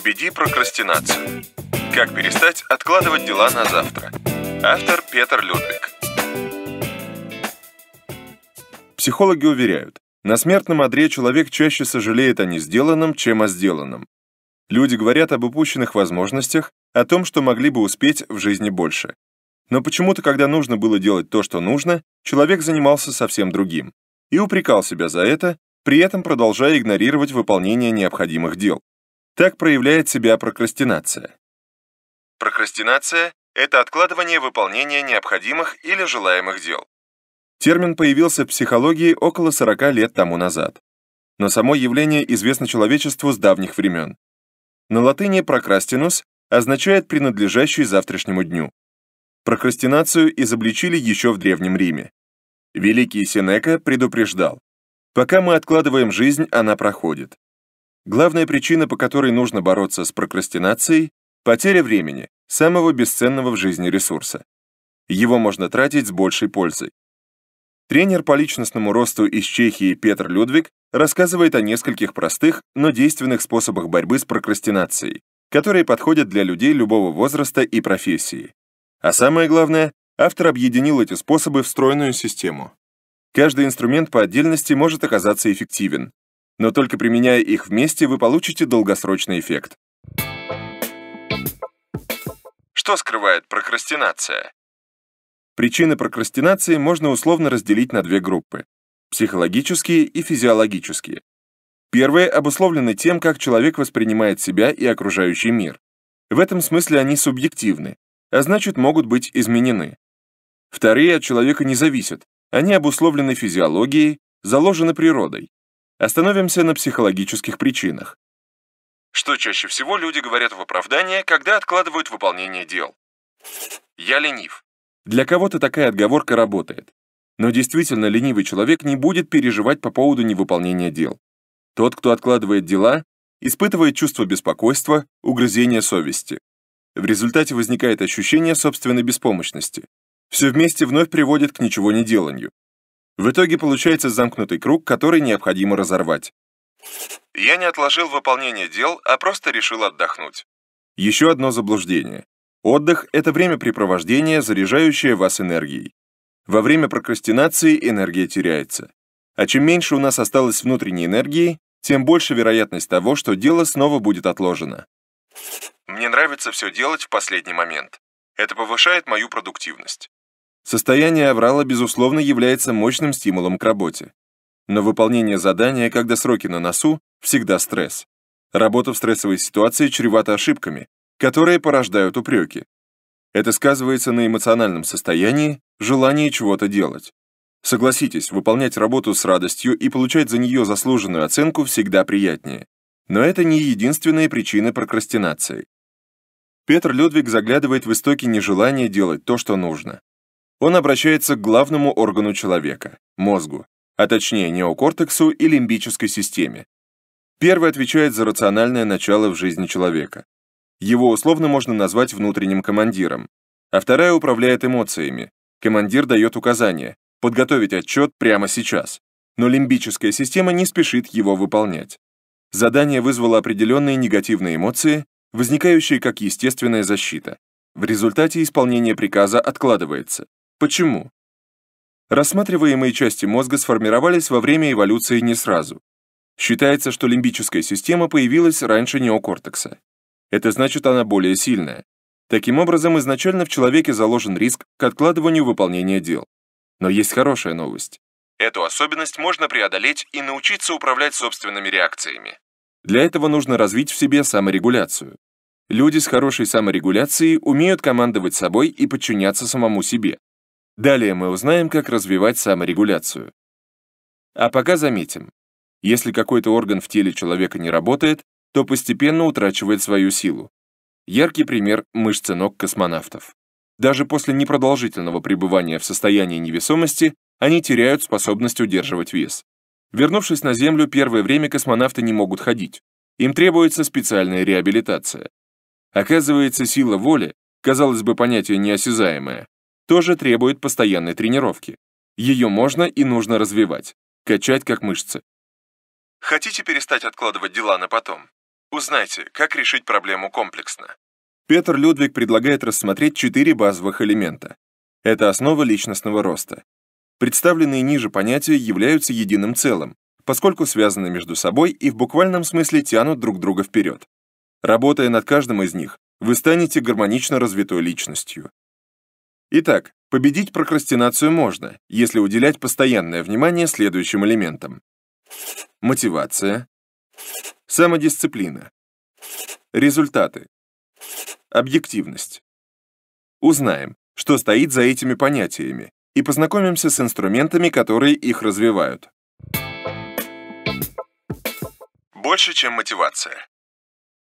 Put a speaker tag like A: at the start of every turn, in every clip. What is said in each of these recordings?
A: Победи прокрастинацию. Как перестать откладывать дела на завтра. Автор Петр Людвиг. Психологи уверяют, на смертном одре человек чаще сожалеет о не сделанном, чем о сделанном. Люди говорят об упущенных возможностях, о том, что могли бы успеть в жизни больше. Но почему-то, когда нужно было делать то, что нужно, человек занимался совсем другим и упрекал себя за это, при этом продолжая игнорировать выполнение необходимых дел. Так проявляет себя прокрастинация. Прокрастинация – это откладывание выполнения необходимых или желаемых дел. Термин появился в психологии около 40 лет тому назад. Но само явление известно человечеству с давних времен. На латыни «прокрастинус» означает «принадлежащий завтрашнему дню». Прокрастинацию изобличили еще в Древнем Риме. Великий Сенека предупреждал, «Пока мы откладываем жизнь, она проходит. Главная причина, по которой нужно бороться с прокрастинацией – потеря времени, самого бесценного в жизни ресурса. Его можно тратить с большей пользой. Тренер по личностному росту из Чехии Петр Людвиг рассказывает о нескольких простых, но действенных способах борьбы с прокрастинацией, которые подходят для людей любого возраста и профессии. А самое главное, автор объединил эти способы в стройную систему. Каждый инструмент по отдельности может оказаться эффективен, но только применяя их вместе, вы получите долгосрочный эффект. Что скрывает прокрастинация? Причины прокрастинации можно условно разделить на две группы – психологические и физиологические. Первые обусловлены тем, как человек воспринимает себя и окружающий мир. В этом смысле они субъективны, а значит могут быть изменены. Вторые от человека не зависят, они обусловлены физиологией, заложены природой. Остановимся на психологических причинах. Что чаще всего люди говорят в оправдание, когда откладывают выполнение дел? «Я ленив». Для кого-то такая отговорка работает. Но действительно ленивый человек не будет переживать по поводу невыполнения дел. Тот, кто откладывает дела, испытывает чувство беспокойства, угрызения совести. В результате возникает ощущение собственной беспомощности. Все вместе вновь приводит к ничего не деланию. В итоге получается замкнутый круг, который необходимо разорвать. Я не отложил выполнение дел, а просто решил отдохнуть. Еще одно заблуждение. Отдых – это времяпрепровождение, заряжающее вас энергией. Во время прокрастинации энергия теряется. А чем меньше у нас осталось внутренней энергии, тем больше вероятность того, что дело снова будет отложено. Мне нравится все делать в последний момент. Это повышает мою продуктивность. Состояние аврала, безусловно, является мощным стимулом к работе. Но выполнение задания, когда сроки на носу, всегда стресс. Работа в стрессовой ситуации чревата ошибками, которые порождают упреки. Это сказывается на эмоциональном состоянии, желании чего-то делать. Согласитесь, выполнять работу с радостью и получать за нее заслуженную оценку всегда приятнее. Но это не единственная причина прокрастинации. Петр Людвиг заглядывает в истоки нежелания делать то, что нужно. Он обращается к главному органу человека – мозгу, а точнее неокортексу и лимбической системе. Первый отвечает за рациональное начало в жизни человека. Его условно можно назвать внутренним командиром, а вторая управляет эмоциями. Командир дает указание: подготовить отчет прямо сейчас, но лимбическая система не спешит его выполнять. Задание вызвало определенные негативные эмоции, возникающие как естественная защита. В результате исполнение приказа откладывается. Почему? Рассматриваемые части мозга сформировались во время эволюции не сразу. Считается, что лимбическая система появилась раньше неокортекса. Это значит, она более сильная. Таким образом, изначально в человеке заложен риск к откладыванию выполнения дел. Но есть хорошая новость. Эту особенность можно преодолеть и научиться управлять собственными реакциями. Для этого нужно развить в себе саморегуляцию. Люди с хорошей саморегуляцией умеют командовать собой и подчиняться самому себе. Далее мы узнаем, как развивать саморегуляцию. А пока заметим, если какой-то орган в теле человека не работает, то постепенно утрачивает свою силу. Яркий пример – мышцы ног космонавтов. Даже после непродолжительного пребывания в состоянии невесомости они теряют способность удерживать вес. Вернувшись на Землю, первое время космонавты не могут ходить. Им требуется специальная реабилитация. Оказывается, сила воли, казалось бы, понятие неосязаемое, тоже требует постоянной тренировки. Ее можно и нужно развивать, качать как мышцы. Хотите перестать откладывать дела на потом? Узнайте, как решить проблему комплексно. Петр Людвиг предлагает рассмотреть четыре базовых элемента. Это основа личностного роста. Представленные ниже понятия являются единым целым, поскольку связаны между собой и в буквальном смысле тянут друг друга вперед. Работая над каждым из них, вы станете гармонично развитой личностью, Итак, победить прокрастинацию можно, если уделять постоянное внимание следующим элементам. Мотивация. Самодисциплина. Результаты. Объективность. Узнаем, что стоит за этими понятиями, и познакомимся с инструментами, которые их развивают. Больше, чем мотивация.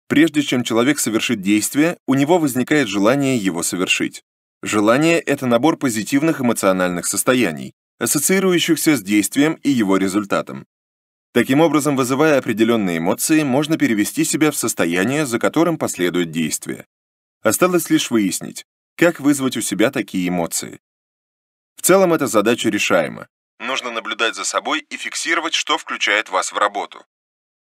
A: Прежде чем человек совершит действие, у него возникает желание его совершить. Желание – это набор позитивных эмоциональных состояний, ассоциирующихся с действием и его результатом. Таким образом, вызывая определенные эмоции, можно перевести себя в состояние, за которым последует действие. Осталось лишь выяснить, как вызвать у себя такие эмоции. В целом эта задача решаема. Нужно наблюдать за собой и фиксировать, что включает вас в работу.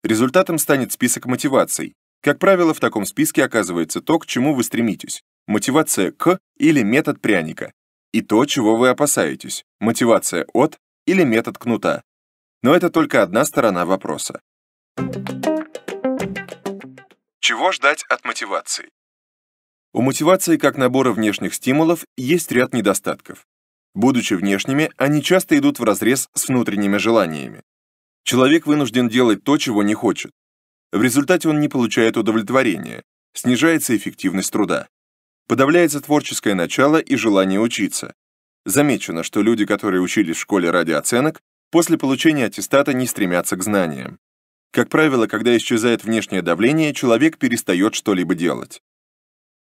A: Результатом станет список мотиваций. Как правило, в таком списке оказывается то, к чему вы стремитесь мотивация к или метод пряника, и то, чего вы опасаетесь, мотивация от или метод кнута. Но это только одна сторона вопроса. Чего ждать от мотивации? У мотивации как набора внешних стимулов есть ряд недостатков. Будучи внешними, они часто идут вразрез с внутренними желаниями. Человек вынужден делать то, чего не хочет. В результате он не получает удовлетворения, снижается эффективность труда. Подавляется творческое начало и желание учиться. Замечено, что люди, которые учились в школе ради оценок, после получения аттестата не стремятся к знаниям. Как правило, когда исчезает внешнее давление, человек перестает что-либо делать.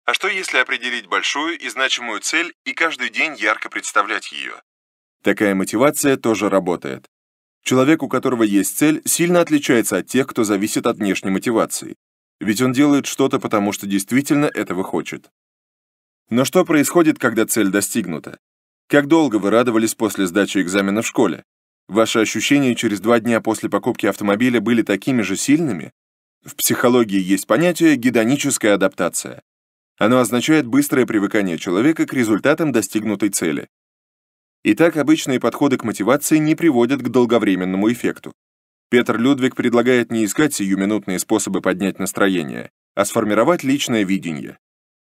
A: А что если определить большую и значимую цель и каждый день ярко представлять ее? Такая мотивация тоже работает. Человек, у которого есть цель, сильно отличается от тех, кто зависит от внешней мотивации. Ведь он делает что-то, потому что действительно этого хочет. Но что происходит, когда цель достигнута? Как долго вы радовались после сдачи экзамена в школе? Ваши ощущения через два дня после покупки автомобиля были такими же сильными? В психологии есть понятие гедоническая адаптация. Оно означает быстрое привыкание человека к результатам достигнутой цели. Итак, обычные подходы к мотивации не приводят к долговременному эффекту. Петр Людвиг предлагает не искать сиюминутные способы поднять настроение, а сформировать личное видение.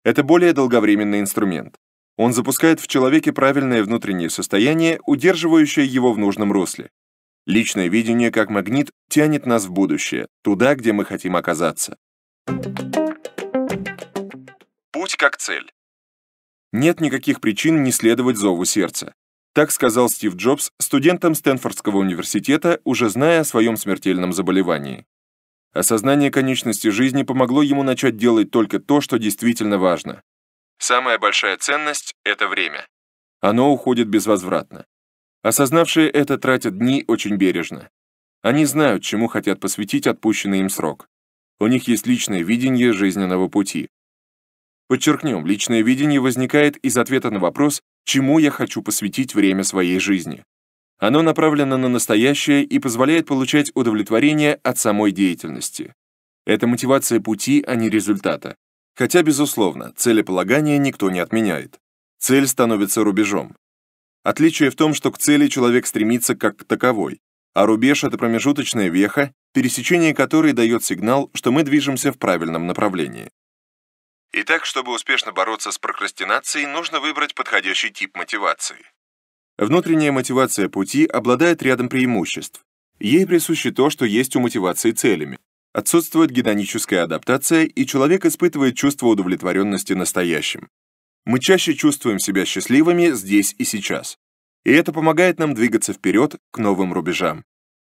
A: Это более долговременный инструмент. Он запускает в человеке правильное внутреннее состояние, удерживающее его в нужном русле. Личное видение как магнит тянет нас в будущее, туда, где мы хотим оказаться. Путь как цель. Нет никаких причин не следовать зову сердца. Так сказал Стив Джобс студентам Стэнфордского университета, уже зная о своем смертельном заболевании. Осознание конечности жизни помогло ему начать делать только то, что действительно важно. Самая большая ценность – это время. Оно уходит безвозвратно. Осознавшие это тратят дни очень бережно. Они знают, чему хотят посвятить отпущенный им срок. У них есть личное видение жизненного пути. Подчеркнем, личное видение возникает из ответа на вопрос, чему я хочу посвятить время своей жизни. Оно направлено на настоящее и позволяет получать удовлетворение от самой деятельности. Это мотивация пути, а не результата. Хотя, безусловно, целеполагание никто не отменяет. Цель становится рубежом. Отличие в том, что к цели человек стремится как к таковой, а рубеж — это промежуточная веха, пересечение которой дает сигнал, что мы движемся в правильном направлении. Итак, чтобы успешно бороться с прокрастинацией, нужно выбрать подходящий тип мотивации. Внутренняя мотивация пути обладает рядом преимуществ. Ей присуще то, что есть у мотивации целями. Отсутствует гедоническая адаптация, и человек испытывает чувство удовлетворенности настоящим. Мы чаще чувствуем себя счастливыми здесь и сейчас. И это помогает нам двигаться вперед к новым рубежам.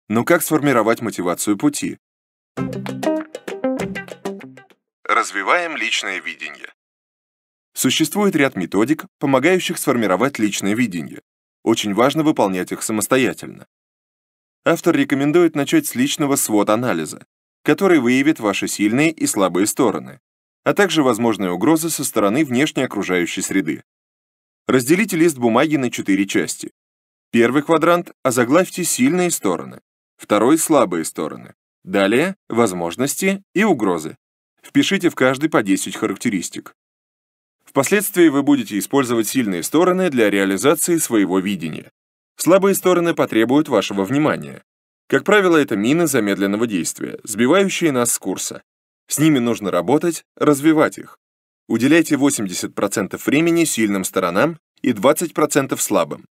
A: Но как сформировать мотивацию пути? Развиваем личное видение. Существует ряд методик, помогающих сформировать личное видение. Очень важно выполнять их самостоятельно. Автор рекомендует начать с личного свод-анализа, который выявит ваши сильные и слабые стороны, а также возможные угрозы со стороны внешней окружающей среды. Разделите лист бумаги на четыре части. Первый квадрант озаглавьте сильные стороны, второй — слабые стороны, далее — возможности и угрозы. Впишите в каждый по 10 характеристик. Впоследствии вы будете использовать сильные стороны для реализации своего видения. Слабые стороны потребуют вашего внимания. Как правило, это мины замедленного действия, сбивающие нас с курса. С ними нужно работать, развивать их. Уделяйте 80% времени сильным сторонам и 20% слабым.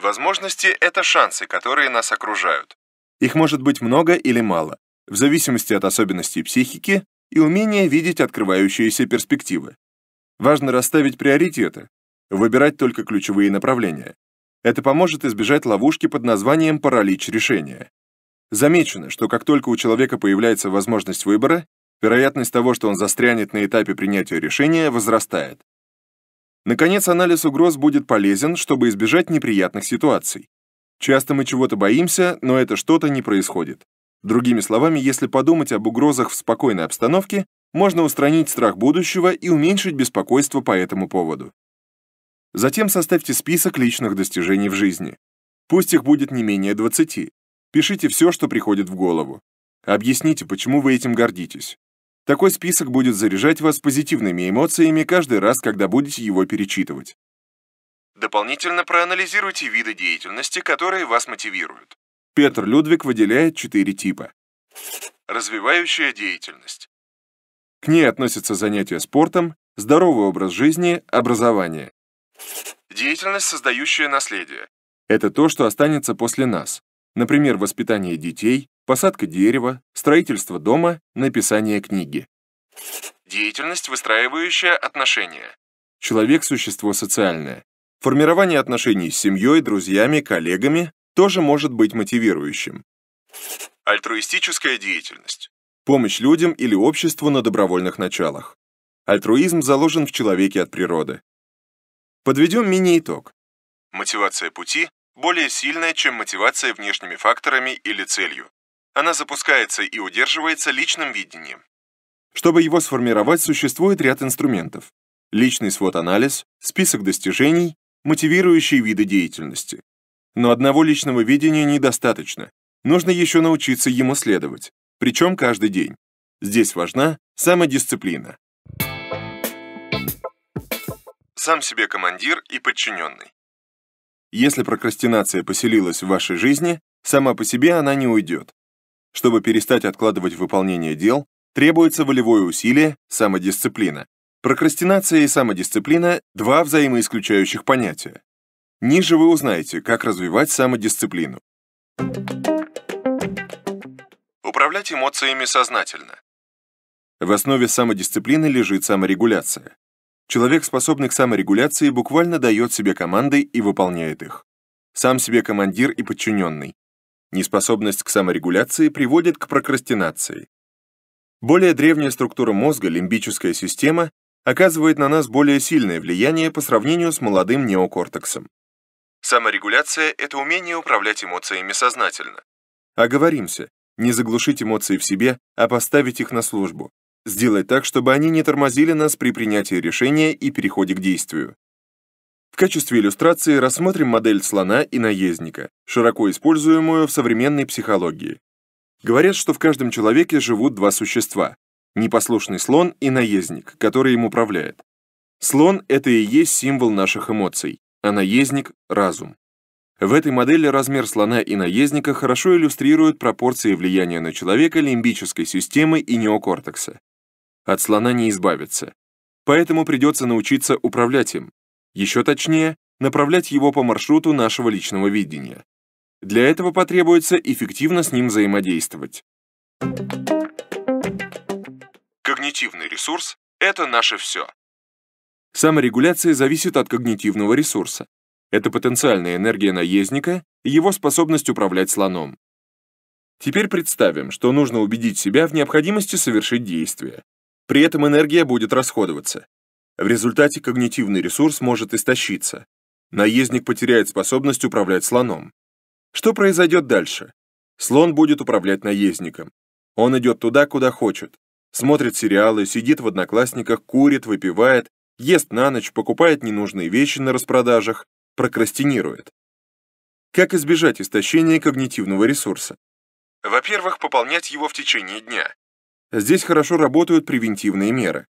A: Возможности — это шансы, которые нас окружают. Их может быть много или мало, в зависимости от особенностей психики и умения видеть открывающиеся перспективы. Важно расставить приоритеты, выбирать только ключевые направления. Это поможет избежать ловушки под названием «паралич решения». Замечено, что как только у человека появляется возможность выбора, вероятность того, что он застрянет на этапе принятия решения, возрастает. Наконец, анализ угроз будет полезен, чтобы избежать неприятных ситуаций. Часто мы чего-то боимся, но это что-то не происходит. Другими словами, если подумать об угрозах в спокойной обстановке, можно устранить страх будущего и уменьшить беспокойство по этому поводу. Затем составьте список личных достижений в жизни. Пусть их будет не менее 20. Пишите все, что приходит в голову. Объясните, почему вы этим гордитесь. Такой список будет заряжать вас позитивными эмоциями каждый раз, когда будете его перечитывать. Дополнительно проанализируйте виды деятельности, которые вас мотивируют. Петр Людвиг выделяет четыре типа. Развивающая деятельность. К ней относятся занятия спортом, здоровый образ жизни, образование. Деятельность, создающая наследие. Это то, что останется после нас. Например, воспитание детей, посадка дерева, строительство дома, написание книги. Деятельность, выстраивающая отношения. Человек – существо социальное. Формирование отношений с семьей, друзьями, коллегами тоже может быть мотивирующим. Альтруистическая деятельность помощь людям или обществу на добровольных началах. Альтруизм заложен в человеке от природы. Подведем мини-итог. Мотивация пути более сильная, чем мотивация внешними факторами или целью. Она запускается и удерживается личным видением. Чтобы его сформировать, существует ряд инструментов. Личный свод-анализ, список достижений, мотивирующие виды деятельности. Но одного личного видения недостаточно. Нужно еще научиться ему следовать причем каждый день. Здесь важна самодисциплина. Сам себе командир и подчиненный. Если прокрастинация поселилась в вашей жизни, сама по себе она не уйдет. Чтобы перестать откладывать выполнение дел, требуется волевое усилие, самодисциплина. Прокрастинация и самодисциплина – два взаимоисключающих понятия. Ниже вы узнаете, как развивать самодисциплину. Thank you. Управлять эмоциями сознательно. В основе самодисциплины лежит саморегуляция. Человек, способный к саморегуляции, буквально дает себе команды и выполняет их. Сам себе командир и подчиненный. Неспособность к саморегуляции приводит к прокрастинации. Более древняя структура мозга, лимбическая система, оказывает на нас более сильное влияние по сравнению с молодым неокортексом. Саморегуляция — это умение управлять эмоциями сознательно. Оговоримся, не заглушить эмоции в себе, а поставить их на службу. Сделать так, чтобы они не тормозили нас при принятии решения и переходе к действию. В качестве иллюстрации рассмотрим модель слона и наездника, широко используемую в современной психологии. Говорят, что в каждом человеке живут два существа – непослушный слон и наездник, который им управляет. Слон – это и есть символ наших эмоций, а наездник – разум. В этой модели размер слона и наездника хорошо иллюстрирует пропорции влияния на человека лимбической системы и неокортекса. От слона не избавиться. Поэтому придется научиться управлять им. Еще точнее, направлять его по маршруту нашего личного видения. Для этого потребуется эффективно с ним взаимодействовать. Когнитивный ресурс – это наше все. Саморегуляция зависит от когнитивного ресурса. Это потенциальная энергия наездника и его способность управлять слоном. Теперь представим, что нужно убедить себя в необходимости совершить действие. При этом энергия будет расходоваться. В результате когнитивный ресурс может истощиться. Наездник потеряет способность управлять слоном. Что произойдет дальше? Слон будет управлять наездником. Он идет туда, куда хочет. Смотрит сериалы, сидит в одноклассниках, курит, выпивает, ест на ночь, покупает ненужные вещи на распродажах, прокрастинирует. Как избежать истощения когнитивного ресурса? Во-первых, пополнять его в течение дня. Здесь хорошо работают превентивные меры.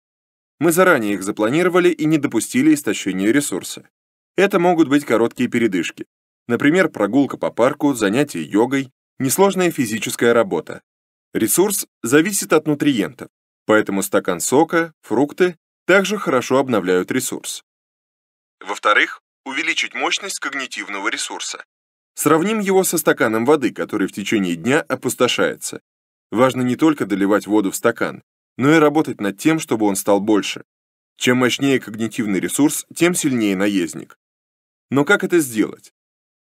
A: Мы заранее их запланировали и не допустили истощения ресурса. Это могут быть короткие передышки. Например, прогулка по парку, занятие йогой, несложная физическая работа. Ресурс зависит от нутриентов, поэтому стакан сока, фрукты также хорошо обновляют ресурс. Во-вторых, увеличить мощность когнитивного ресурса. Сравним его со стаканом воды, который в течение дня опустошается. Важно не только доливать воду в стакан, но и работать над тем, чтобы он стал больше. Чем мощнее когнитивный ресурс, тем сильнее наездник. Но как это сделать?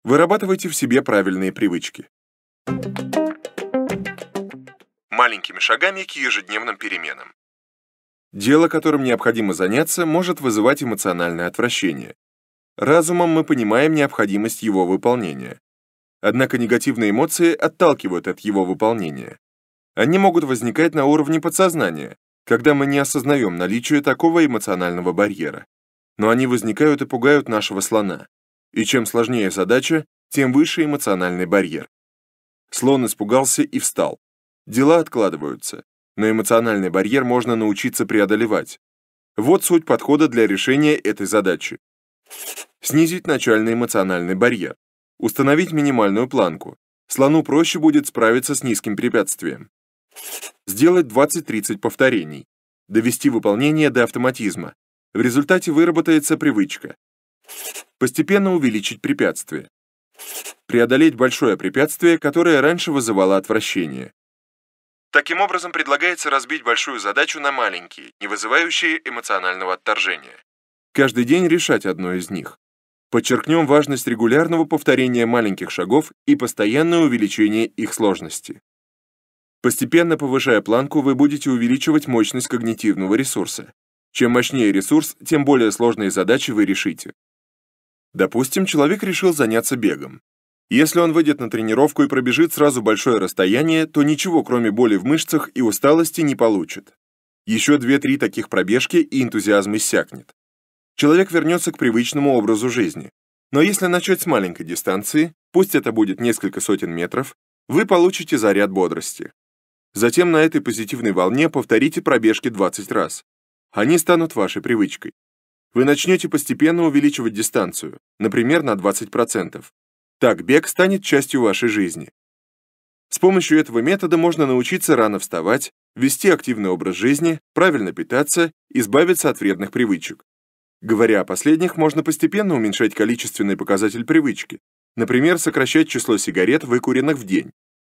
A: Вырабатывайте в себе правильные привычки. Маленькими шагами к ежедневным переменам. Дело, которым необходимо заняться, может вызывать эмоциональное отвращение. Разумом мы понимаем необходимость его выполнения. Однако негативные эмоции отталкивают от его выполнения. Они могут возникать на уровне подсознания, когда мы не осознаем наличие такого эмоционального барьера. Но они возникают и пугают нашего слона. И чем сложнее задача, тем выше эмоциональный барьер. Слон испугался и встал. Дела откладываются, но эмоциональный барьер можно научиться преодолевать. Вот суть подхода для решения этой задачи. Снизить начальный эмоциональный барьер. Установить минимальную планку. Слону проще будет справиться с низким препятствием. Сделать 20-30 повторений. Довести выполнение до автоматизма. В результате выработается привычка. Постепенно увеличить препятствие. Преодолеть большое препятствие, которое раньше вызывало отвращение. Таким образом, предлагается разбить большую задачу на маленькие, не вызывающие эмоционального отторжения каждый день решать одно из них. Подчеркнем важность регулярного повторения маленьких шагов и постоянное увеличение их сложности. Постепенно повышая планку, вы будете увеличивать мощность когнитивного ресурса. Чем мощнее ресурс, тем более сложные задачи вы решите. Допустим, человек решил заняться бегом. Если он выйдет на тренировку и пробежит сразу большое расстояние, то ничего, кроме боли в мышцах и усталости, не получит. Еще 2-3 таких пробежки, и энтузиазм иссякнет человек вернется к привычному образу жизни. Но если начать с маленькой дистанции, пусть это будет несколько сотен метров, вы получите заряд бодрости. Затем на этой позитивной волне повторите пробежки 20 раз. Они станут вашей привычкой. Вы начнете постепенно увеличивать дистанцию, например, на 20%. Так бег станет частью вашей жизни. С помощью этого метода можно научиться рано вставать, вести активный образ жизни, правильно питаться, избавиться от вредных привычек. Говоря о последних, можно постепенно уменьшать количественный показатель привычки, например, сокращать число сигарет, выкуренных в день.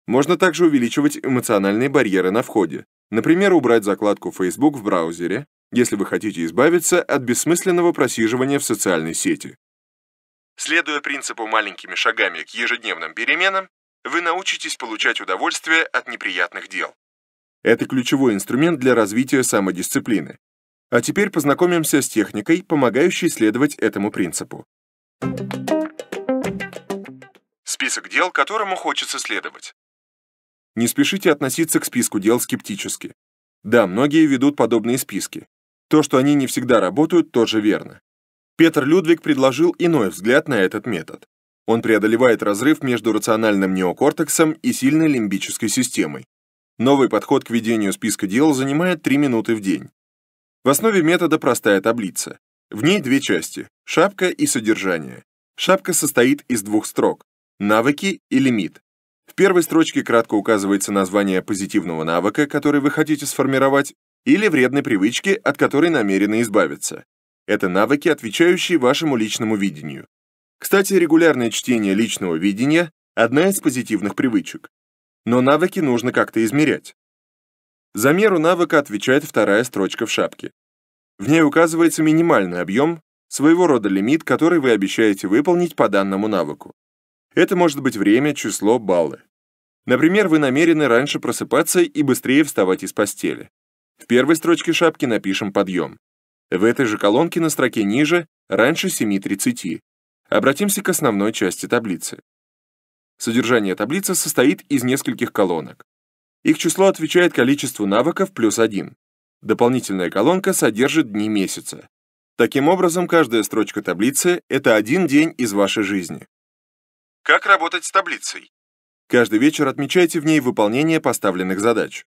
A: Можно также увеличивать эмоциональные барьеры на входе, например, убрать закладку Facebook в браузере, если вы хотите избавиться от бессмысленного просиживания в социальной сети. Следуя принципу маленькими шагами к ежедневным переменам, вы научитесь получать удовольствие от неприятных дел. Это ключевой инструмент для развития самодисциплины, а теперь познакомимся с техникой, помогающей следовать этому принципу. Список дел, которому хочется следовать. Не спешите относиться к списку дел скептически. Да, многие ведут подобные списки. То, что они не всегда работают, тоже верно. Петр Людвиг предложил иной взгляд на этот метод. Он преодолевает разрыв между рациональным неокортексом и сильной лимбической системой. Новый подход к ведению списка дел занимает 3 минуты в день. В основе метода простая таблица. В ней две части – шапка и содержание. Шапка состоит из двух строк – навыки и лимит. В первой строчке кратко указывается название позитивного навыка, который вы хотите сформировать, или вредной привычки, от которой намерены избавиться. Это навыки, отвечающие вашему личному видению. Кстати, регулярное чтение личного видения – одна из позитивных привычек. Но навыки нужно как-то измерять. За меру навыка отвечает вторая строчка в шапке. В ней указывается минимальный объем, своего рода лимит, который вы обещаете выполнить по данному навыку. Это может быть время, число, баллы. Например, вы намерены раньше просыпаться и быстрее вставать из постели. В первой строчке шапки напишем «подъем». В этой же колонке на строке ниже «раньше 7.30». Обратимся к основной части таблицы. Содержание таблицы состоит из нескольких колонок. Их число отвечает количеству навыков плюс один Дополнительная колонка содержит дни месяца. Таким образом, каждая строчка таблицы – это один день из вашей жизни. Как работать с таблицей? Каждый вечер отмечайте в ней выполнение поставленных задач.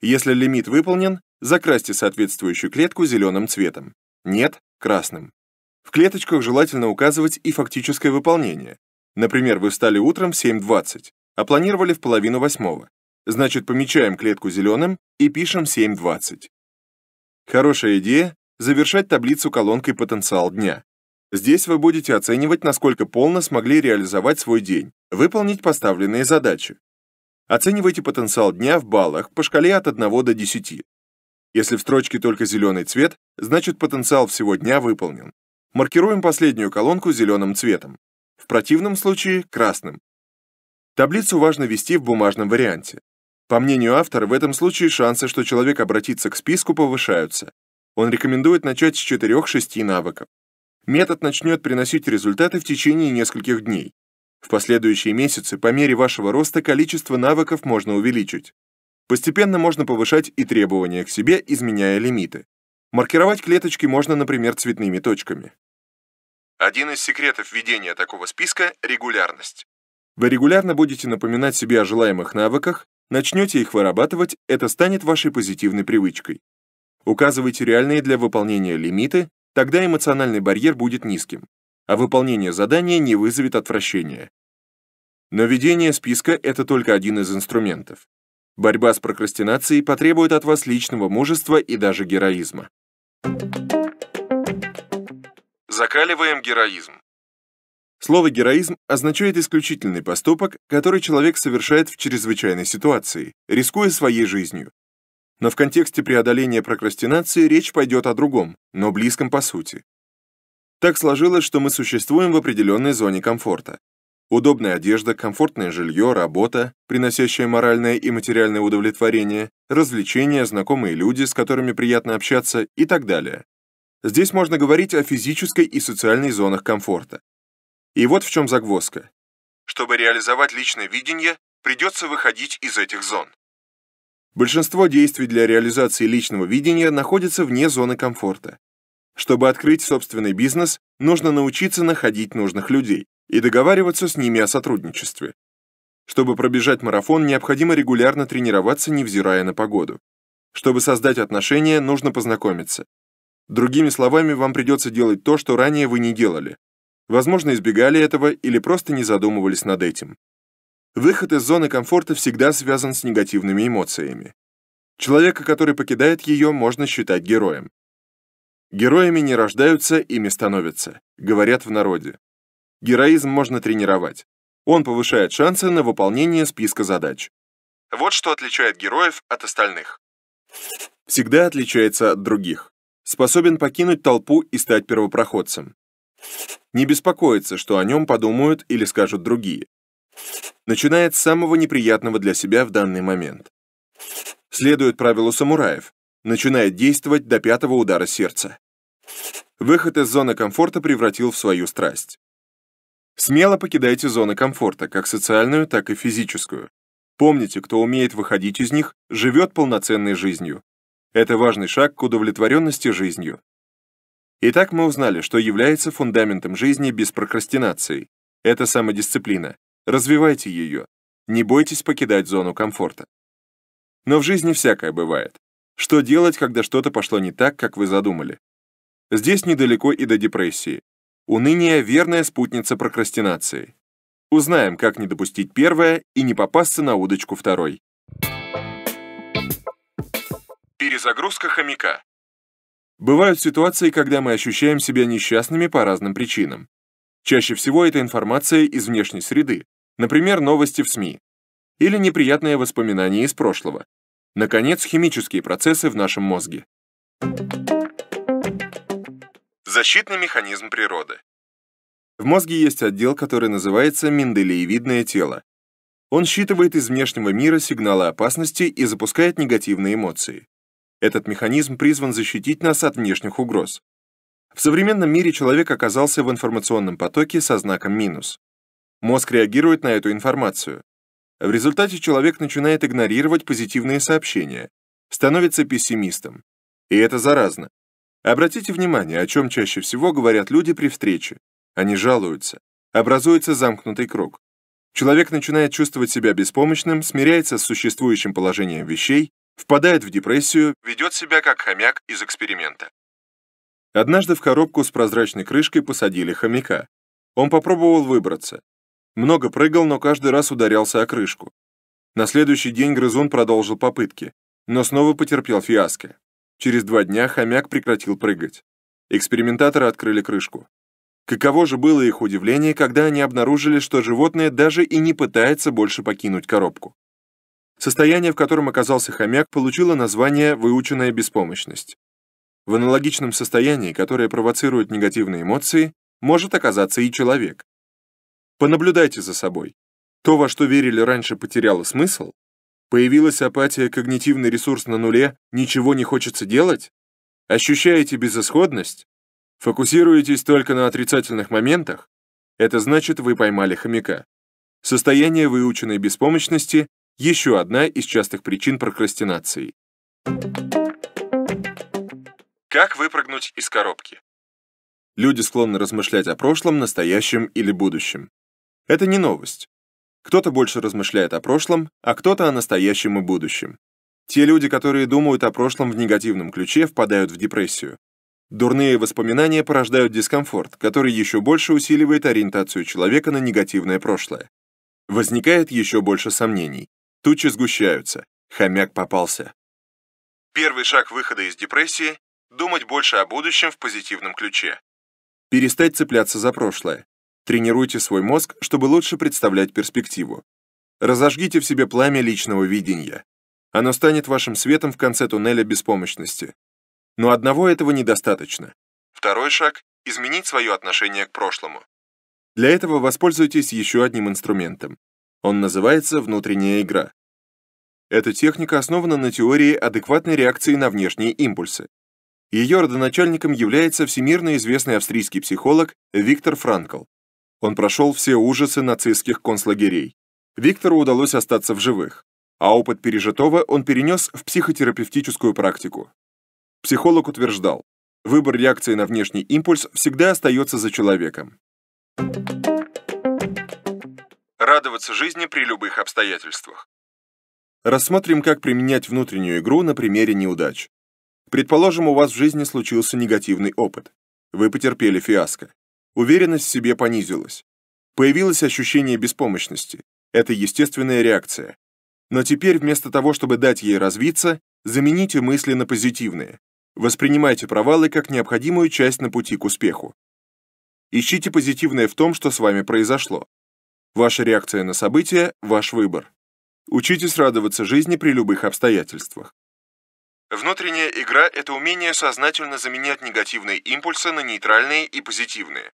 A: Если лимит выполнен, закрасьте соответствующую клетку зеленым цветом. Нет – красным. В клеточках желательно указывать и фактическое выполнение. Например, вы встали утром в 7.20, а планировали в половину восьмого. Значит, помечаем клетку зеленым и пишем 7.20. Хорошая идея – завершать таблицу колонкой «Потенциал дня». Здесь вы будете оценивать, насколько полно смогли реализовать свой день, выполнить поставленные задачи. Оценивайте потенциал дня в баллах по шкале от 1 до 10. Если в строчке только зеленый цвет, значит потенциал всего дня выполнен. Маркируем последнюю колонку зеленым цветом. В противном случае – красным. Таблицу важно вести в бумажном варианте. По мнению автора, в этом случае шансы, что человек обратится к списку, повышаются. Он рекомендует начать с 4-6 навыков. Метод начнет приносить результаты в течение нескольких дней. В последующие месяцы по мере вашего роста количество навыков можно увеличить. Постепенно можно повышать и требования к себе, изменяя лимиты. Маркировать клеточки можно, например, цветными точками. Один из секретов ведения такого списка — регулярность. Вы регулярно будете напоминать себе о желаемых навыках, Начнете их вырабатывать, это станет вашей позитивной привычкой. Указывайте реальные для выполнения лимиты, тогда эмоциональный барьер будет низким, а выполнение задания не вызовет отвращения. Но ведение списка — это только один из инструментов. Борьба с прокрастинацией потребует от вас личного мужества и даже героизма. Закаливаем героизм. Слово «героизм» означает исключительный поступок, который человек совершает в чрезвычайной ситуации, рискуя своей жизнью. Но в контексте преодоления прокрастинации речь пойдет о другом, но близком по сути. Так сложилось, что мы существуем в определенной зоне комфорта. Удобная одежда, комфортное жилье, работа, приносящая моральное и материальное удовлетворение, развлечения, знакомые люди, с которыми приятно общаться и так далее. Здесь можно говорить о физической и социальной зонах комфорта. И вот в чем загвоздка. Чтобы реализовать личное видение, придется выходить из этих зон. Большинство действий для реализации личного видения находится вне зоны комфорта. Чтобы открыть собственный бизнес, нужно научиться находить нужных людей и договариваться с ними о сотрудничестве. Чтобы пробежать марафон, необходимо регулярно тренироваться, невзирая на погоду. Чтобы создать отношения, нужно познакомиться. Другими словами, вам придется делать то, что ранее вы не делали, возможно, избегали этого или просто не задумывались над этим. Выход из зоны комфорта всегда связан с негативными эмоциями. Человека, который покидает ее, можно считать героем. Героями не рождаются, ими становятся, говорят в народе. Героизм можно тренировать. Он повышает шансы на выполнение списка задач. Вот что отличает героев от остальных. Всегда отличается от других. Способен покинуть толпу и стать первопроходцем не беспокоится, что о нем подумают или скажут другие. Начинает с самого неприятного для себя в данный момент. Следует правилу самураев. Начинает действовать до пятого удара сердца. Выход из зоны комфорта превратил в свою страсть. Смело покидайте зоны комфорта, как социальную, так и физическую. Помните, кто умеет выходить из них, живет полноценной жизнью. Это важный шаг к удовлетворенности жизнью. Итак, мы узнали, что является фундаментом жизни без прокрастинации. Это самодисциплина. Развивайте ее. Не бойтесь покидать зону комфорта. Но в жизни всякое бывает. Что делать, когда что-то пошло не так, как вы задумали? Здесь недалеко и до депрессии. Уныние — верная спутница прокрастинации. Узнаем, как не допустить первое и не попасться на удочку второй. Перезагрузка хомяка. Бывают ситуации, когда мы ощущаем себя несчастными по разным причинам. Чаще всего это информация из внешней среды, например, новости в СМИ, или неприятные воспоминания из прошлого. Наконец, химические процессы в нашем мозге. Защитный механизм природы. В мозге есть отдел, который называется минделеевидное тело. Он считывает из внешнего мира сигналы опасности и запускает негативные эмоции. Этот механизм призван защитить нас от внешних угроз. В современном мире человек оказался в информационном потоке со знаком минус. Мозг реагирует на эту информацию. В результате человек начинает игнорировать позитивные сообщения, становится пессимистом. И это заразно. Обратите внимание, о чем чаще всего говорят люди при встрече. Они жалуются. Образуется замкнутый круг. Человек начинает чувствовать себя беспомощным, смиряется с существующим положением вещей, впадает в депрессию, ведет себя как хомяк из эксперимента. Однажды в коробку с прозрачной крышкой посадили хомяка. Он попробовал выбраться. Много прыгал, но каждый раз ударялся о крышку. На следующий день грызун продолжил попытки, но снова потерпел фиаско. Через два дня хомяк прекратил прыгать. Экспериментаторы открыли крышку. Каково же было их удивление, когда они обнаружили, что животное даже и не пытается больше покинуть коробку. Состояние, в котором оказался хомяк, получило название «выученная беспомощность». В аналогичном состоянии, которое провоцирует негативные эмоции, может оказаться и человек. Понаблюдайте за собой. То, во что верили раньше, потеряло смысл? Появилась апатия, когнитивный ресурс на нуле, ничего не хочется делать? Ощущаете безысходность? Фокусируетесь только на отрицательных моментах? Это значит, вы поймали хомяка. Состояние выученной беспомощности еще одна из частых причин прокрастинации. Как выпрыгнуть из коробки? Люди склонны размышлять о прошлом, настоящем или будущем. Это не новость. Кто-то больше размышляет о прошлом, а кто-то о настоящем и будущем. Те люди, которые думают о прошлом в негативном ключе, впадают в депрессию. Дурные воспоминания порождают дискомфорт, который еще больше усиливает ориентацию человека на негативное прошлое. Возникает еще больше сомнений. Тучи сгущаются. Хомяк попался. Первый шаг выхода из депрессии – думать больше о будущем в позитивном ключе. Перестать цепляться за прошлое. Тренируйте свой мозг, чтобы лучше представлять перспективу. Разожгите в себе пламя личного видения. Оно станет вашим светом в конце туннеля беспомощности. Но одного этого недостаточно. Второй шаг – изменить свое отношение к прошлому. Для этого воспользуйтесь еще одним инструментом он называется «внутренняя игра». Эта техника основана на теории адекватной реакции на внешние импульсы. Ее родоначальником является всемирно известный австрийский психолог Виктор Франкл. Он прошел все ужасы нацистских концлагерей. Виктору удалось остаться в живых, а опыт пережитого он перенес в психотерапевтическую практику. Психолог утверждал, выбор реакции на внешний импульс всегда остается за человеком. Thank you. Радоваться жизни при любых обстоятельствах. Рассмотрим, как применять внутреннюю игру на примере неудач. Предположим, у вас в жизни случился негативный опыт. Вы потерпели фиаско. Уверенность в себе понизилась. Появилось ощущение беспомощности. Это естественная реакция. Но теперь вместо того, чтобы дать ей развиться, замените мысли на позитивные. Воспринимайте провалы как необходимую часть на пути к успеху. Ищите позитивное в том, что с вами произошло. Ваша реакция на события – ваш выбор. Учитесь радоваться жизни при любых обстоятельствах. Внутренняя игра – это умение сознательно заменять негативные импульсы на нейтральные и позитивные.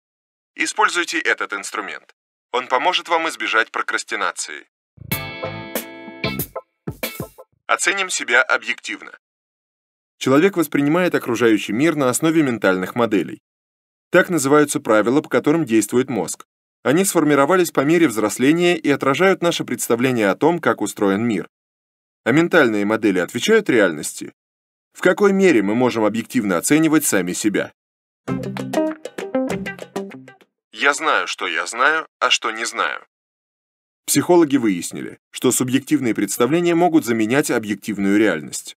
A: Используйте этот инструмент. Он поможет вам избежать прокрастинации. Оценим себя объективно. Человек воспринимает окружающий мир на основе ментальных моделей. Так называются правила, по которым действует мозг. Они сформировались по мере взросления и отражают наше представление о том, как устроен мир. А ментальные модели отвечают реальности? В какой мере мы можем объективно оценивать сами себя? Я знаю, что я знаю, а что не знаю. Психологи выяснили, что субъективные представления могут заменять объективную реальность.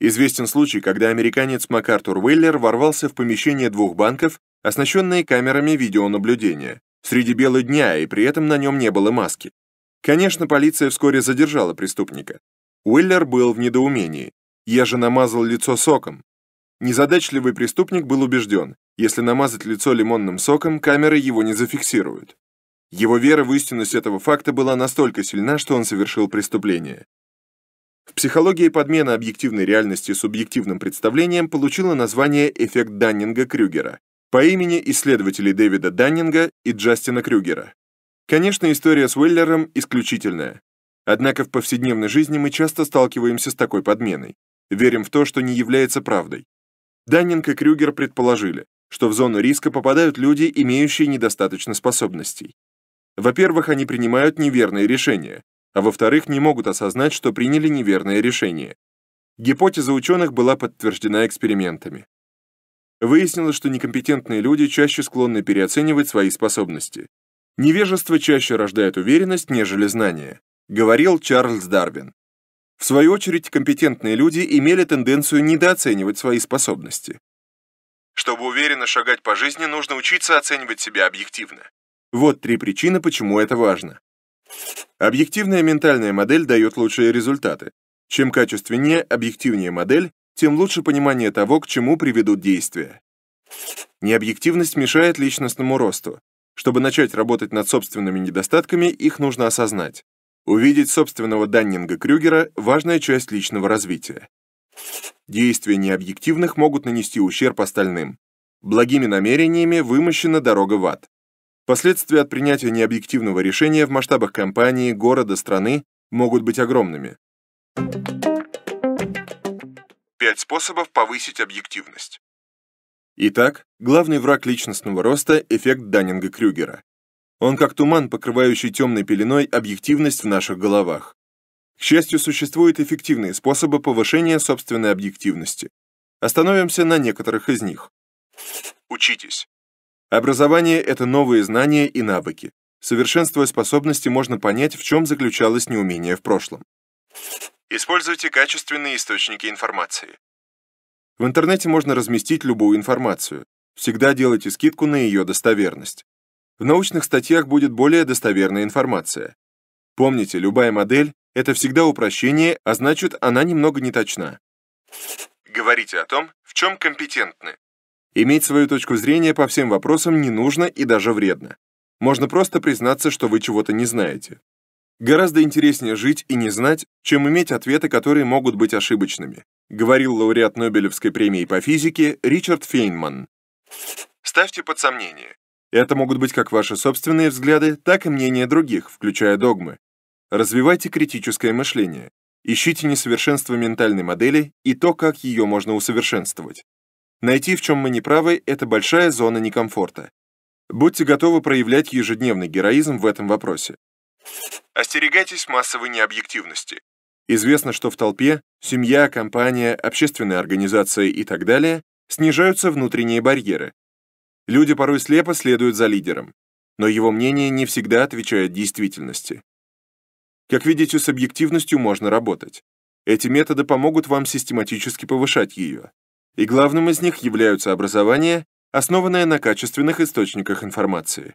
A: Известен случай, когда американец МакАртур Уэллер ворвался в помещение двух банков, оснащенные камерами видеонаблюдения, среди бела дня, и при этом на нем не было маски. Конечно, полиция вскоре задержала преступника. Уиллер был в недоумении. Я же намазал лицо соком. Незадачливый преступник был убежден, если намазать лицо лимонным соком, камеры его не зафиксируют. Его вера в истинность этого факта была настолько сильна, что он совершил преступление. В психологии подмена объективной реальности субъективным представлением получила название эффект Даннинга-Крюгера по имени исследователей Дэвида Даннинга и Джастина Крюгера. Конечно, история с Уэллером исключительная. Однако в повседневной жизни мы часто сталкиваемся с такой подменой. Верим в то, что не является правдой. Даннинг и Крюгер предположили, что в зону риска попадают люди, имеющие недостаточно способностей. Во-первых, они принимают неверные решения, а во-вторых, не могут осознать, что приняли неверное решение. Гипотеза ученых была подтверждена экспериментами. Выяснилось, что некомпетентные люди чаще склонны переоценивать свои способности. Невежество чаще рождает уверенность, нежели знания, говорил Чарльз Дарвин. В свою очередь, компетентные люди имели тенденцию недооценивать свои способности. Чтобы уверенно шагать по жизни, нужно учиться оценивать себя объективно. Вот три причины, почему это важно. Объективная ментальная модель дает лучшие результаты. Чем качественнее, объективнее модель, тем лучше понимание того, к чему приведут действия. Необъективность мешает личностному росту. Чтобы начать работать над собственными недостатками, их нужно осознать. Увидеть собственного Даннинга Крюгера – важная часть личного развития. Действия необъективных могут нанести ущерб остальным. Благими намерениями вымощена дорога в ад. Последствия от принятия необъективного решения в масштабах компании, города, страны могут быть огромными. Thank you Пять способов повысить объективность. Итак, главный враг личностного роста – эффект Даннинга-Крюгера. Он как туман, покрывающий темной пеленой объективность в наших головах. К счастью, существуют эффективные способы повышения собственной объективности. Остановимся на некоторых из них. Учитесь. Образование – это новые знания и навыки. Совершенствуя способности, можно понять, в чем заключалось неумение в прошлом. Используйте качественные источники информации. В интернете можно разместить любую информацию. Всегда делайте скидку на ее достоверность. В научных статьях будет более достоверная информация. Помните, любая модель — это всегда упрощение, а значит, она немного неточна. Говорите о том, в чем компетентны. Иметь свою точку зрения по всем вопросам не нужно и даже вредно. Можно просто признаться, что вы чего-то не знаете. Гораздо интереснее жить и не знать, чем иметь ответы, которые могут быть ошибочными, говорил лауреат Нобелевской премии по физике Ричард Фейнман. Ставьте под сомнение. Это могут быть как ваши собственные взгляды, так и мнения других, включая догмы. Развивайте критическое мышление. Ищите несовершенство ментальной модели и то, как ее можно усовершенствовать. Найти, в чем мы неправы, это большая зона некомфорта. Будьте готовы проявлять ежедневный героизм в этом вопросе. Остерегайтесь массовой необъективности. Известно, что в толпе семья, компания, общественная организация и так далее снижаются внутренние барьеры. Люди порой слепо следуют за лидером, но его мнение не всегда отвечает действительности. Как видите, с объективностью можно работать. Эти методы помогут вам систематически повышать ее. И главным из них являются образование, основанное на качественных источниках информации.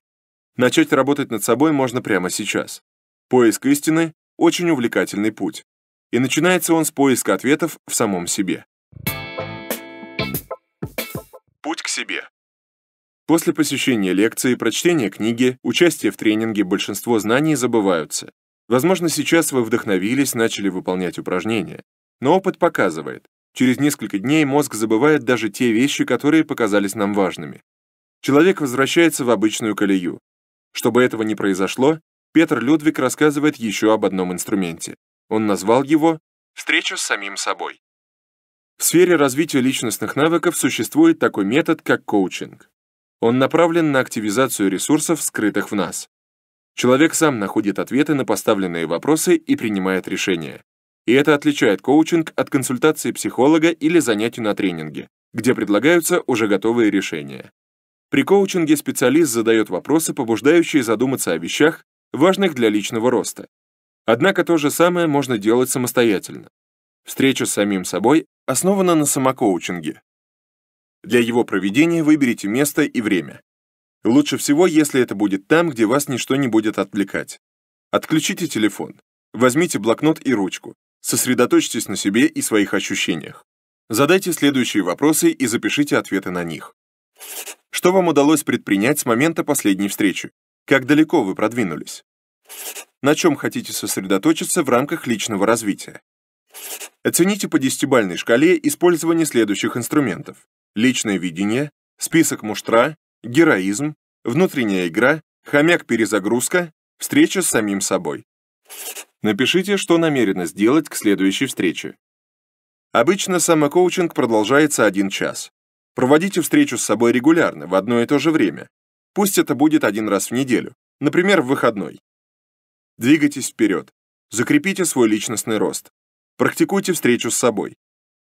A: Начать работать над собой можно прямо сейчас. Поиск истины – очень увлекательный путь. И начинается он с поиска ответов в самом себе. Путь к себе. После посещения лекции, прочтения книги, участия в тренинге большинство знаний забываются. Возможно, сейчас вы вдохновились, начали выполнять упражнения. Но опыт показывает, через несколько дней мозг забывает даже те вещи, которые показались нам важными. Человек возвращается в обычную колею, чтобы этого не произошло, Петр Людвиг рассказывает еще об одном инструменте. Он назвал его «встречу с самим собой». В сфере развития личностных навыков существует такой метод, как коучинг. Он направлен на активизацию ресурсов, скрытых в нас. Человек сам находит ответы на поставленные вопросы и принимает решения. И это отличает коучинг от консультации психолога или занятий на тренинге, где предлагаются уже готовые решения. При коучинге специалист задает вопросы, побуждающие задуматься о вещах, важных для личного роста. Однако то же самое можно делать самостоятельно. Встреча с самим собой основана на самокоучинге. Для его проведения выберите место и время. Лучше всего, если это будет там, где вас ничто не будет отвлекать. Отключите телефон, возьмите блокнот и ручку, сосредоточьтесь на себе и своих ощущениях. Задайте следующие вопросы и запишите ответы на них. Что вам удалось предпринять с момента последней встречи? Как далеко вы продвинулись? На чем хотите сосредоточиться в рамках личного развития? Оцените по десятибальной шкале использование следующих инструментов. Личное видение, список муштра, героизм, внутренняя игра, хомяк-перезагрузка, встреча с самим собой. Напишите, что намерено сделать к следующей встрече. Обычно самокоучинг продолжается один час. Проводите встречу с собой регулярно, в одно и то же время. Пусть это будет один раз в неделю, например, в выходной. Двигайтесь вперед. Закрепите свой личностный рост. Практикуйте встречу с собой.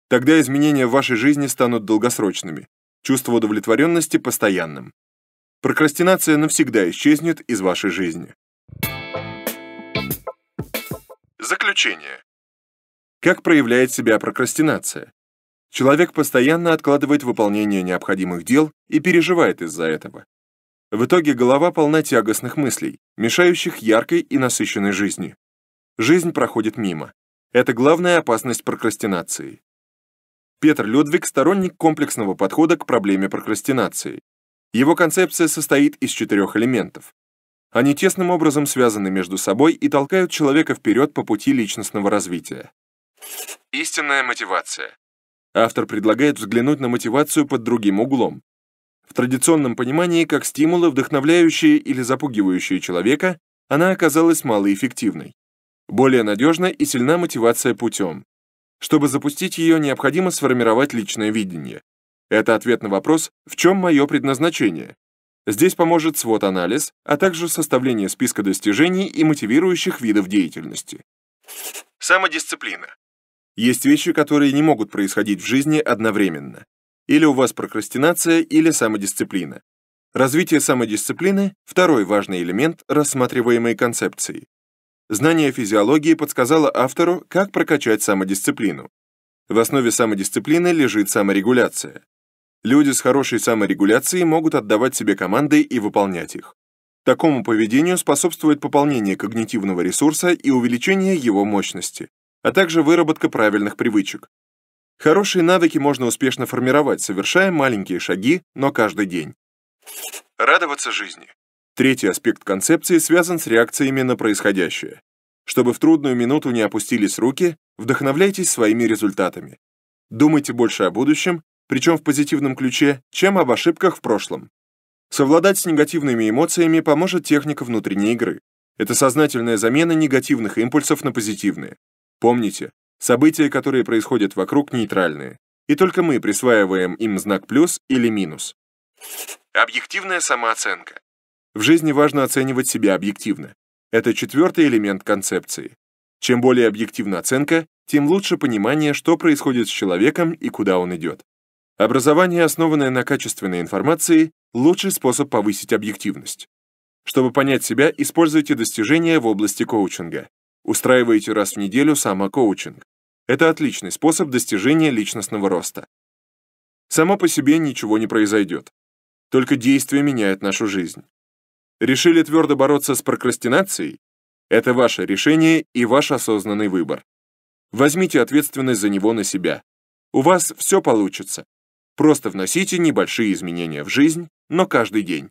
A: Тогда изменения в вашей жизни станут долгосрочными, чувство удовлетворенности постоянным. Прокрастинация навсегда исчезнет из вашей жизни. Заключение. Как проявляет себя прокрастинация? Человек постоянно откладывает выполнение необходимых дел и переживает из-за этого. В итоге голова полна тягостных мыслей, мешающих яркой и насыщенной жизни. Жизнь проходит мимо. Это главная опасность прокрастинации. Петр Людвиг – сторонник комплексного подхода к проблеме прокрастинации. Его концепция состоит из четырех элементов. Они тесным образом связаны между собой и толкают человека вперед по пути личностного развития. Истинная мотивация автор предлагает взглянуть на мотивацию под другим углом. В традиционном понимании, как стимулы, вдохновляющие или запугивающие человека, она оказалась малоэффективной. Более надежна и сильна мотивация путем. Чтобы запустить ее, необходимо сформировать личное видение. Это ответ на вопрос «В чем мое предназначение?». Здесь поможет свод-анализ, а также составление списка достижений и мотивирующих видов деятельности. Самодисциплина. Есть вещи, которые не могут происходить в жизни одновременно. Или у вас прокрастинация, или самодисциплина. Развитие самодисциплины – второй важный элемент рассматриваемой концепции. Знание физиологии подсказало автору, как прокачать самодисциплину. В основе самодисциплины лежит саморегуляция. Люди с хорошей саморегуляцией могут отдавать себе команды и выполнять их. Такому поведению способствует пополнение когнитивного ресурса и увеличение его мощности а также выработка правильных привычек. Хорошие навыки можно успешно формировать, совершая маленькие шаги, но каждый день. Радоваться жизни. Третий аспект концепции связан с реакциями на происходящее. Чтобы в трудную минуту не опустились руки, вдохновляйтесь своими результатами. Думайте больше о будущем, причем в позитивном ключе, чем об ошибках в прошлом. Совладать с негативными эмоциями поможет техника внутренней игры. Это сознательная замена негативных импульсов на позитивные. Помните, события, которые происходят вокруг, нейтральные. И только мы присваиваем им знак плюс или минус. Объективная самооценка. В жизни важно оценивать себя объективно. Это четвертый элемент концепции. Чем более объективна оценка, тем лучше понимание, что происходит с человеком и куда он идет. Образование, основанное на качественной информации, лучший способ повысить объективность. Чтобы понять себя, используйте достижения в области коучинга. Устраивайте раз в неделю самокоучинг. Это отличный способ достижения личностного роста. Само по себе ничего не произойдет. Только действия меняют нашу жизнь. Решили твердо бороться с прокрастинацией? Это ваше решение и ваш осознанный выбор. Возьмите ответственность за него на себя. У вас все получится. Просто вносите небольшие изменения в жизнь, но каждый день.